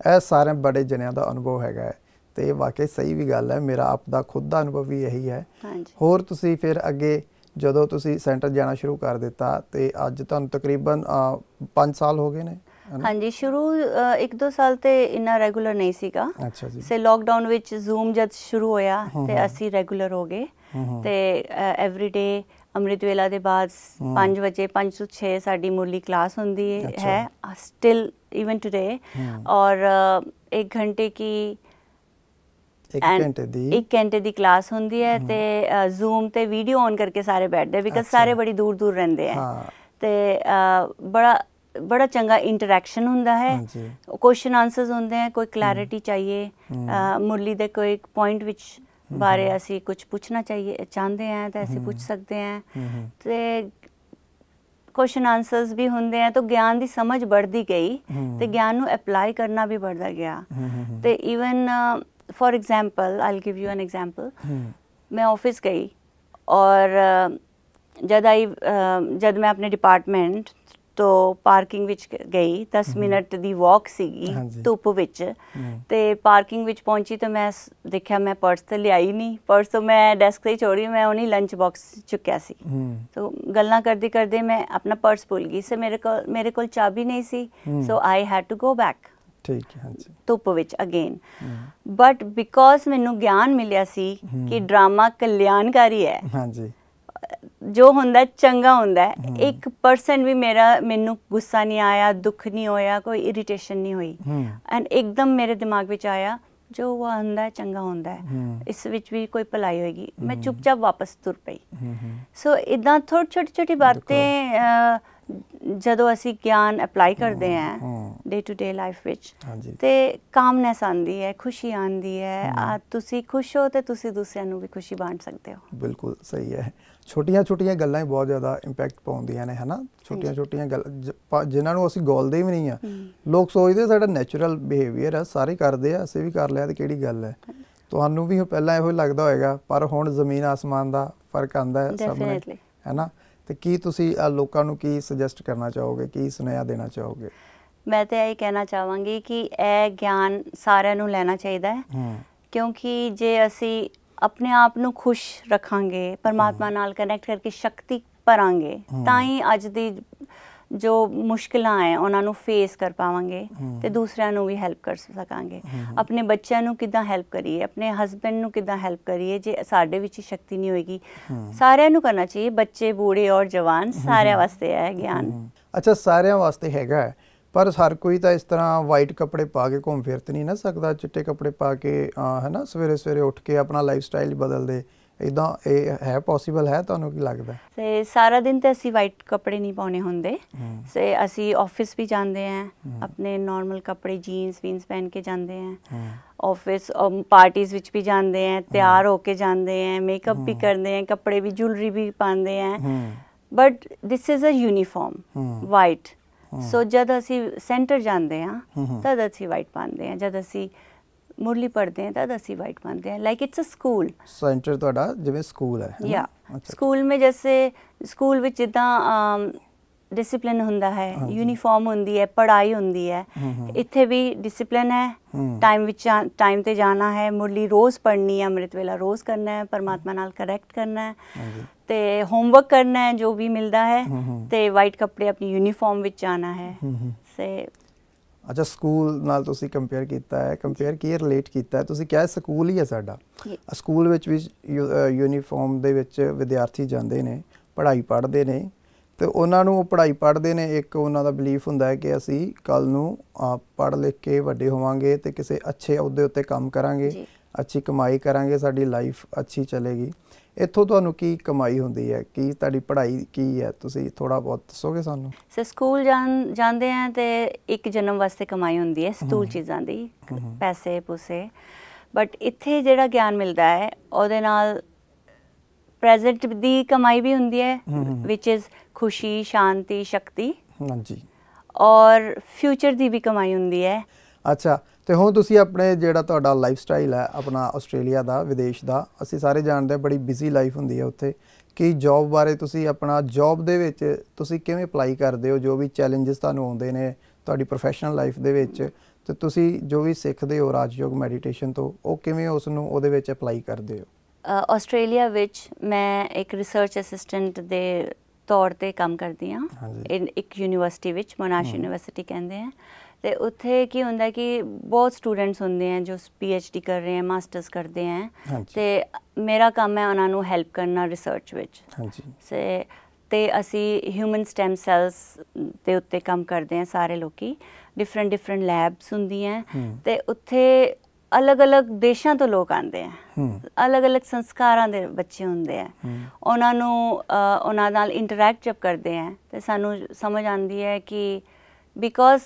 ਇਹ ਸਾਰੇ ਬੜੇ ਜਣਿਆਂ ਦਾ ਅਨੁਭਵ ਹੈਗਾ ਹੈ ਤੇ ਇਹ ਵਾਕਈ ਸਹੀ ਵੀ ਗੱਲ ਹੈ ਮੇਰਾ ਆਪ ਦਾ ਖੁਦ ਦਾ ਅਨੁਭਵ ਵੀ ਇਹੀ ਹੈ ਹੋਰ ਤੁਸੀਂ ਫਿਰ ਅੱਗੇ ਜਦੋਂ ਤੁਸੀਂ ਸੈਂਟਰ ਜਾਣਾ ਸ਼ੁਰੂ ਕਰ ਦਿੱਤਾ ਤੇ ਅੱਜ ਤੁਹਾਨੂੰ ਤਕਰੀਬਨ 5 ਸਾਲ ਹੋ ਗਏ ਨੇ ਹਾਂਜੀ ਸ਼ੁਰੂ 1-2 ਸਾਲ ਤੇ ਇਨਾ ਰੈਗੂਲਰ ਨਹੀਂ ਸੀਗਾ ਅੱਛਾ ਜੀ ਸੇ ਲਾਕਡਾਊਨ ਵਿੱਚ ਜ਼ੂਮ ਜਦ ਸ਼ੁਰੂ ਹੋਇਆ ਤੇ ਅਸੀਂ ਰੈਗੂਲਰ ਹੋ ਗਏ ਤੇ ਐਵਰੀ ਡੇ ਅੰਮ੍ਰਿਤ ਵੇਲਾ ਦੇ ਬਾਅਦ 5 ਵਜੇ 5 ਤੋਂ 6 ਸਾਡੀ ਮੁਰਲੀ ਕਲਾਸ ਹੁੰਦੀ ਹੈ ਸਟਿਲ ਇਵਨ ਟੁਡੇ ਔਰ 1 ਘੰਟੇ ਕੀ 1 ਘੰਟੇ ਦੀ 1 ਘੰਟੇ ਦੀ ਕਲਾਸ ਹੁੰਦੀ ਹੈ ਤੇ ਜ਼ੂਮ ਤੇ ਵੀਡੀਓ ਆਨ ਕਰਕੇ ਸਾਰੇ ਬੈਠਦੇ ਬਿਕਾਜ਼ ਸਾਰੇ ਬੜੀ ਦੂਰ ਦੂਰ ਰਹਿੰਦੇ ਆ ਤੇ ਬੜਾ ਬੜਾ ਚੰਗਾ ਇੰਟਰੈਕਸ਼ਨ ਹੁੰਦਾ ਹੈ ਕੁਐਸਚਨ ਆਨਸਰਸ ਹੁੰਦੇ ਆ ਕੋਈ ਕਲੈਰਿਟੀ ਚਾਹੀਏ ਮੁਰਲੀ ਦੇ ਕੋਈ ਪੁਆਇੰਟ ਵਿੱਚ ਬਾਰੇ ਅਸੀਂ ਕੁਝ ਪੁੱਛਣਾ ਚਾਹੀਏ ਚਾਹੁੰਦੇ ਆ ਤਾਂ ਅਸੀਂ ਪੁੱਛ ਸਕਦੇ ਆ ਤੇ ਕੁਐਸਚਨ ਆਨਸਰਸ ਵੀ ਹੁੰਦੇ ਆ ਤਾਂ ਗਿਆਨ ਦੀ ਸਮਝ ਵੱਧਦੀ ਗਈ ਤੇ ਗਿਆਨ ਨੂੰ ਅਪਲਾਈ ਕਰਨਾ ਵੀ ਵੱਧਦਾ ਗਿਆ ਤੇ even for example I'll give you an example ਮੈਂ ਆਫਿਸ ਗਈ ਔਰ ਜਦ ਆਈ ਜਦ ਮੈਂ ਆਪਣੇ ਡਿਪਾਰਟਮੈਂਟ ਤੋਂ ਪਾਰਕਿੰਗ ਵਿੱਚ ਗਈ 10 ਮਿੰਟ ਦੀ ਵਾਕ ਸੀਗੀ ਧੁੱਪ ਵਿੱਚ ਤੇ ਪਾਰਕਿੰਗ ਵਿੱਚ ਪਹੁੰਚੀ ਤਾਂ ਮੈਂ ਦੇਖਿਆ ਮੈਂ ਪਰਸ ਤੇ ਲਿਆਈ ਨਹੀਂ ਪਰਸ ਤੋਂ ਮੈਂ ਡੈਸਕ ਤੇ ਛੋੜੀ ਮੈਂ ਉਹਨੀ ਲੰਚ ਬਾਕਸ ਚੁੱਕਿਆ ਸੀ ਸੋ ਗੱਲਾਂ ਕਰਦੇ ਕਰਦੇ ਮੈਂ ਆਪਣਾ ਪਰਸ ਭੁੱਲ ਗਈ ਸੋ ਮੇਰੇ ਕੋਲ ਮੇਰੇ ਕੋਲ ਚਾਬੀ ਨਹੀਂ ਸੀ so I had to go back ਠੀਕ ਹੈ ਹਾਂਜੀ ਧੁੱਪ ਵਿੱਚ ਅਗੇਨ ਬਟ ਬਿਕੋਜ਼ ਮੈਨੂੰ ਗਿਆਨ ਮਿਲਿਆ ਸੀ ਕਿ ਡਰਾਮਾ ਕਲਿਆਣਕਾਰੀ ਹੈ ਹਾਂਜੀ ਜੋ ਹੁੰਦਾ ਚੰਗਾ ਹੁੰਦਾ 1% ਵੀ ਮੇਰਾ ਮੈਨੂੰ ਗੁੱਸਾ ਨਹੀਂ ਆਇਆ ਦੁੱਖ ਨਹੀਂ ਹੋਇਆ ਕੋਈ ਇਰੀਟੇਸ਼ਨ ਨਹੀਂ ਹੋਈ ਐਂਡ ਇੱਕਦਮ ਮੇਰੇ ਦਿਮਾਗ ਵਿੱਚ ਆਇਆ ਜੋ ਉਹ ਹੁੰਦਾ ਚੰਗਾ ਹੁੰਦਾ ਹੈ ਇਸ ਵਿੱਚ ਵੀ ਕੋਈ ਭਲਾਈ ਹੋਏਗੀ ਮੈਂ ਚੁੱਪਚਾਪ ਵਾਪਸ ਤੁਰ ਪਈ ਸੋ ਇਦਾਂ ਥੋੜੀ ਛੋਟੀ ਛੋਟੀ ਬਾਤਾਂ ਜਦੋਂ ਅਸੀਂ ਗਿਆਨ ਅਪਲਾਈ ਕਰਦੇ ਹਾਂ ਡੇ ਟੂ ਡੇ ਲਾਈਫ ਵਿੱਚ ਹਾਂਜੀ ਤੇ ਕਾਮਨੈਸ ਆਂਦੀ ਹੈ ਖੁਸ਼ੀ ਆਂਦੀ ਹੈ ਆ ਤੁਸੀਂ ਖੁਸ਼ ਹੋ ਤੇ ਤੁਸੀਂ ਦੂਸਰਿਆਂ ਨੂੰ ਵੀ ਖੁਸ਼ੀ ਬਾਂਟ ਸਕਦੇ ਹੋ ਬਿਲਕੁਲ ਸਹੀ ਹੈ ਛੋਟੀਆਂ ਛੋਟੀਆਂ ਗੱਲਾਂ ਹੀ ਬਹੁਤ ਜ਼ਿਆਦਾ ਇੰਪੈਕਟ ਪਾਉਂਦੀਆਂ ਨੇ ਹਨਾ ਛੋਟੀਆਂ ਛੋਟੀਆਂ ਗੱਲ ਜਿਨ੍ਹਾਂ ਨੂੰ ਅਸੀਂ ਗੋਲਦੇ ਵੀ ਨਹੀਂ ਆ ਲੋਕ ਸੋਚਦੇ ਸਾਡਾ ਨੇਚਰਲ ਬਿਹੇਵੀਅਰ ਆ ਸਾਰੇ ਕਰਦੇ ਆ ਅਸੀਂ ਵੀ ਕਰ ਲਿਆ ਤੇ ਕਿਹੜੀ ਗੱਲ ਹੈ ਤੁਹਾਨੂੰ ਵੀ ਪਹਿਲਾਂ ਇਹੋ ਲੱਗਦਾ ਹੋਵੇਗਾ ਪਰ ਹੁਣ ਜ਼ਮੀਨ ਆਸਮਾਨ ਦਾ ਫਰਕ ਆਂਦਾ ਹੈ ਸਭ ਨੂੰ ਹੈਨਾ ਤੇ ਕੀ ਤੁਸੀਂ ਆ ਲੋਕਾਂ ਨੂੰ ਕੀ ਸੁਜੈਸਟ ਕਰਨਾ ਚਾਹੋਗੇ ਕੀ ਸੁਨੇਹਾ ਦੇਣਾ ਚਾਹੋਗੇ ਮੈਂ ਤੇ ਇਹ ਕਹਿਣਾ ਚਾਹਾਂਗੀ ਕਿ ਇਹ ਗਿਆਨ ਸਾਰਿਆਂ ਨੂੰ ਲੈਣਾ ਚਾਹੀਦਾ ਹੈ ਕਿਉਂਕਿ ਜੇ ਅਸੀਂ ਆਪਣੇ ਆਪ ਨੂੰ ਖੁਸ਼ ਰੱਖਾਂਗੇ ਪਰਮਾਤਮਾ ਨਾਲ ਕਨੈਕਟ ਕਰਕੇ ਸ਼ਕਤੀ ਭਰਾਂਗੇ ਤਾਂ ਹੀ ਅੱਜ ਦੀ ਜੋ ਮੁਸ਼ਕਲਾਂ ਆਏ ਉਹਨਾਂ ਨੂੰ ਫੇਸ ਕਰ ਪਾਵਾਂਗੇ ਤੇ ਦੂਸਰਿਆਂ ਨੂੰ ਵੀ ਹੈਲਪ ਕਰ ਸਕਾਂਗੇ ਆਪਣੇ ਬੱਚਿਆਂ ਨੂੰ ਕਿਦਾਂ ਹੈਲਪ ਕਰੀਏ ਆਪਣੇ ਹਸਬੰਡ ਨੂੰ ਕਿਦਾਂ ਹੈਲਪ ਕਰੀਏ ਜੇ ਸਾਡੇ ਵਿੱਚ ਸ਼ਕਤੀ ਨਹੀਂ ਹੋਏਗੀ ਸਾਰਿਆਂ ਨੂੰ ਕਰਨਾ ਚਾਹੀਏ ਬੱਚੇ ਬੂੜੇ ਔਰ ਜਵਾਨ ਸਾਰਿਆਂ ਵਾਸਤੇ ਹੈ ਗਿਆਨ ਅੱਛਾ ਸਾਰਿਆਂ ਵਾਸਤੇ ਹੈਗਾ ਪਰ ਹਰ ਕੋਈ ਤਾਂ ਇਸ ਤਰ੍ਹਾਂ ਵਾਈਟ ਕੱਪੜੇ ਪਾ ਕੇ ਘੁੰਮ ਫਿਰਤ ਨਹੀਂ ਨਾ ਸਕਦਾ ਚਿੱਟੇ ਕੱਪੜੇ ਪਾ ਕੇ ਹੈਨਾ ਸਵੇਰੇ ਸਵੇਰੇ ਉੱਠ ਕੇ ਆਪਣਾ ਲਾਈਫ ਸਟਾਈਲ ਬਦਲ ਦੇ ਇਦਾਂ ਇਹ ਹੈ ਪੋਸੀਬਲ ਹੈ ਤੁਹਾਨੂੰ ਕੀ ਲੱਗਦਾ ਸੇ ਸਾਰਾ ਦਿਨ ਤੇ ਅਸੀਂ ਵਾਈਟ ਕੱਪੜੇ ਨਹੀਂ ਪਾਉਣੇ ਹੁੰਦੇ ਸੇ ਅਸੀਂ ਆਫਿਸ ਵੀ ਜਾਂਦੇ ਆ ਆਪਣੇ ਨਾਰਮਲ ਕੱਪੜੇ ਜੀਨਸ ਵੀਨਸ ਪਹਿਨ ਕੇ ਜਾਂਦੇ ਆ ਆਫਿਸ ਪਾਰਟੀਆਂ ਵਿੱਚ ਵੀ ਜਾਂਦੇ ਆ ਤਿਆਰ ਹੋ ਕੇ ਜਾਂਦੇ ਆ ਮੇਕਅਪ ਵੀ ਕਰਦੇ ਆ ਕੱਪੜੇ ਵੀ ਜੁਐਲਰੀ ਵੀ ਪਾਉਂਦੇ ਆ but this is a uniform white so ਜਦ ਅਸੀਂ ਸੈਂਟਰ ਜਾਂਦੇ ਆ ਤਦ ਅਸੀਂ ਵਾਈਟ ਪਾਉਂਦੇ ਆ ਜਦ ਅਸੀਂ ਮੁਰਲੀ ਪੜਦੇ ਆ ਤਦ ਅਸੀਂ ਵਾਈਟ ਪਾਉਂਦੇ ਆ like it's a school centre ਤੁਹਾਡਾ ਜਿਵੇਂ ਸਕੂਲ ਹੈ ਯਾ ਸਕੂਲ ਮੇ ਜੈਸੇ ਸਕੂਲ ਵਿੱਚ ਜਿੱਦਾਂ ਡਿਸਪਲਿਨ ਹੁੰਦਾ ਹੈ ਯੂਨੀਫਾਰਮ ਹੁੰਦੀ ਹੈ ਪੜ੍ਹਾਈ ਹੁੰਦੀ ਹੈ ਇੱਥੇ ਵੀ ਡਿਸਪਲਿਨ ਹੈ ਟਾਈਮ ਵਿੱਚ ਟਾਈਮ ਤੇ ਜਾਣਾ ਹੈ ਮੁਰਲੀ ਰੋਜ਼ ਪੜ੍ਹਨੀ ਹੈ ਅੰਮ੍ਰਿਤ ਵੇਲਾ ਰੋਜ਼ ਕਰਨਾ ਹੈ ਪਰਮਾਤਮਾ ਨਾਲ ਕਰੈਕਟ ਕਰਨਾ ਹੈ ਤੇ ਹੋਮਵਰਕ ਕਰਨਾ ਹੈ ਜੋ ਵੀ ਮਿਲਦਾ ਹੈ ਤੇ ਵਾਈਟ ਕੱਪੜੇ ਆਪਣੀ ਯੂਨੀਫਾਰਮ ਵਿੱਚ ਜਾਣਾ ਹੈ ਸੇ ਅੱਛਾ ਸਕੂਲ ਨਾਲ ਤੁਸੀਂ ਕੰਪੇਅਰ ਕੀਤਾ ਹੈ ਕੰਪੇਅਰ ਕੀ ਰਿਲੇਟ ਕੀਤਾ ਤੁਸੀਂ ਕਿਹਾ ਸਕੂਲ ਹੀ ਹੈ ਸਾਡਾ ਸਕੂਲ ਵਿੱਚ ਵੀ ਯੂਨੀਫਾਰਮ ਦੇ ਵਿੱਚ ਵਿਦਿਆਰਥੀ ਜਾਂਦੇ ਨੇ ਪੜ੍ਹਾਈ ਪੜ੍ਹਦੇ ਨੇ ਤੇ ਉਹਨਾਂ ਨੂੰ ਉਹ ਪੜ੍ਹਾਈ ਪੜ੍ਹਦੇ ਨੇ ਇੱਕ ਉਹਨਾਂ ਦਾ ਬਲੀਫ ਹੁੰਦਾ ਹੈ ਕਿ ਅਸੀਂ ਕੱਲ ਨੂੰ ਪੜ੍ਹ ਲਿਖ ਕੇ ਵੱਡੇ ਹੋਵਾਂਗੇ ਤੇ ਕਿਸੇ ਅੱਛੇ ਅਹੁਦੇ ਉੱਤੇ ਕੰਮ ਕਰਾਂਗੇ ਅੱਛੀ ਕਮਾਈ ਕਰਾਂਗੇ ਸਾਡੀ ਲਾਈਫ ਅੱਛੀ ਚੱਲੇਗੀ ਇੱਥੋਂ ਤੁਹਾਨੂੰ ਕੀ ਕਮਾਈ ਹੁੰਦੀ ਹੈ ਕੀ ਤੁਹਾਡੀ ਪੜ੍ਹਾਈ ਕੀ ਹੈ ਤੁਸੀਂ ਥੋੜਾ ਬਹੁਤ ਦੱਸੋਗੇ ਸਾਨੂੰ ਸਰ ਸਕੂਲ ਜਾਣ ਜਾਂਦੇ ਆ ਤੇ ਇੱਕ ਜਨਮ ਵਾਸਤੇ ਕਮਾਈ ਹੁੰਦੀ ਹੈ ਸਤੂਲ ਚੀਜ਼ਾਂ ਦੀ ਪੈਸੇ ਪੂਸੇ ਬਟ ਇੱਥੇ ਜਿਹੜਾ ਗਿਆਨ ਮਿਲਦਾ ਹੈ ਉਹਦੇ ਨਾਲ ਪ੍ਰੈਜ਼ੈਂਟ ਦੀ ਕਮਾਈ ਵੀ ਹੁੰਦੀ ਹੈ ਵਿਚ ਇਜ਼ ਖੁਸ਼ੀ ਸ਼ਾਂਤੀ ਸ਼ਕਤੀ ਹਾਂਜੀ ਔਰ ਫਿਊਚਰ ਦੀ ਵੀ ਕਮਾਈ ਹੁੰਦੀ ਹੈ ਅੱਛਾ ਤੇ ਹੁਣ ਤੁਸੀਂ ਆਪਣੇ ਜਿਹੜਾ ਤੁਹਾਡਾ ਲਾਈਫ ਸਟਾਈਲ ਹੈ ਆਪਣਾ ਆਸਟ੍ਰੇਲੀਆ ਦਾ ਵਿਦੇਸ਼ ਦਾ ਅਸੀਂ ਸਾਰੇ ਜਾਣਦੇ ਹਾਂ ਬੜੀ ਬਿਜ਼ੀ ਲਾਈਫ ਹੁੰਦੀ ਹੈ ਉੱਥੇ ਕੀ ਜੌਬ ਬਾਰੇ ਤੁਸੀਂ ਆਪਣਾ ਜੌਬ ਦੇ ਵਿੱਚ ਤੁਸੀਂ ਕਿਵੇਂ ਅਪਲਾਈ ਕਰਦੇ ਹੋ ਜੋ ਵੀ ਚੈਲੰਜਸ ਤੁਹਾਨੂੰ ਆਉਂਦੇ ਨੇ ਤੁਹਾਡੀ ਪ੍ਰੋਫੈਸ਼ਨਲ ਲਾਈਫ ਦੇ ਵਿੱਚ ਤੇ ਤੁਸੀਂ ਜੋ ਵੀ ਸਿੱਖਦੇ ਹੋ ਰਾਜਯੋਗ ਮੈਡੀਟੇਸ਼ਨ ਤੋਂ ਉਹ ਕਿਵੇਂ ਉਸ ਨੂੰ ਉਹਦੇ ਵਿੱਚ ਅਪਲਾਈ ਕਰਦੇ ਹੋ ਆਸਟ੍ਰੇਲੀਆ ਵਿੱਚ ਮੈਂ ਇੱਕ ਰਿਸਰਚ ਅਸਿਸਟੈਂਟ ਦੇ ਤੌਰ ਤੇ ਕੰਮ ਕਰਦੀ ਆ ਇੱਕ ਯੂਨੀਵਰਸਿਟੀ ਵਿੱਚ ਮੋਨਾਸ਼ ਯੂਨੀਵਰਸਿਟੀ ਕਹਿੰਦੇ ਆ ਤੇ ਉੱਥੇ ਕੀ ਹੁੰਦਾ ਕਿ ਬਹੁਤ ਸਟੂਡੈਂਟਸ ਹੁੰਦੇ ਆ ਜੋ ਪੀ ਐਚ ਡੀ ਕਰ ਰਹੇ ਆ ਮਾਸਟਰਸ ਕਰਦੇ ਆ ਤੇ ਮੇਰਾ ਕੰਮ ਹੈ ਉਹਨਾਂ ਨੂੰ ਹੈਲਪ ਕਰਨਾ ਰਿਸਰਚ ਵਿੱਚ ਹਾਂਜੀ ਸੇ ਤੇ ਅਸੀਂ ਹਿਊਮਨ ਸਟੈਮ ਸੈਲਸ ਦੇ ਉੱਤੇ ਕੰਮ ਕਰਦੇ ਆ ਸਾਰੇ ਲੋਕੀ ਡਿਫਰੈਂਟ ਡਿਫਰੈਂਟ ਲੈਬਸ ਹੁੰਦੀਆਂ ਤੇ ਉੱਥੇ ਅਲੱਗ-ਅਲੱਗ ਦੇਸ਼ਾਂ ਤੋਂ ਲੋਕ ਆਉਂਦੇ ਆ ਅਲੱਗ-ਅਲੱਗ ਸੰਸਕਾਰਾਂ ਦੇ ਬੱਚੇ ਹੁੰਦੇ ਆ ਉਹਨਾਂ ਨੂੰ ਉਹਨਾਂ ਨਾਲ ਇੰਟਰੈਕਟ ਜਬ ਕਰਦੇ ਆ ਤੇ ਸਾਨੂੰ ਸਮਝ ਆਉਂਦੀ ਹੈ ਕਿ ਬਿਕੋਜ਼